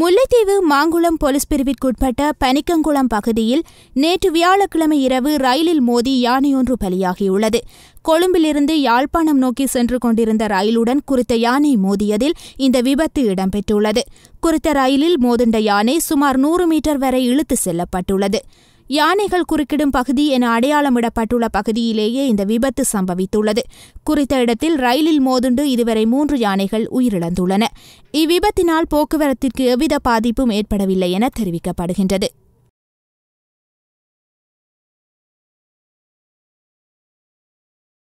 Mullaitivu Mankulam police பிரிவிற்குட்பட்ட பனிக்கங்குளம் பகுதியில் நேற்று வியாழக்கிழமை இரவு ரயிலில் மோதி யானையொன்று பலியாகியுள்ளது கொழும்பிலிருந்து யாழ்ப்பாணம் நோக்கி சென்று கொண்டிருந்த ரயிலுடன் குறித்த யானை மோதியதில் இந்த விபத்து இடம்பெற்றுள்ளது குறித்த ரயிலில் மோதுண்ட யானை சுமார் நூறு மீட்டர் வரை இழுத்து செல்லப்பட்டுள்ளது யானைகள் குறுக்கிடும் பகுதி என அடையாளமிடப்பட்டுள்ள பகுதியிலேயே இந்த விபத்து சம்பவித்துள்ளது குறித்த இடத்தில் ரயிலில் மோதுண்டு இதுவரை மூன்று யானைகள் உயிரிழந்துள்ளன இவ்விபத்தினால் போக்குவரத்திற்கு எவ்வித பாதிப்பும் ஏற்படவில்லை என தெரிவிக்கப்படுகின்றது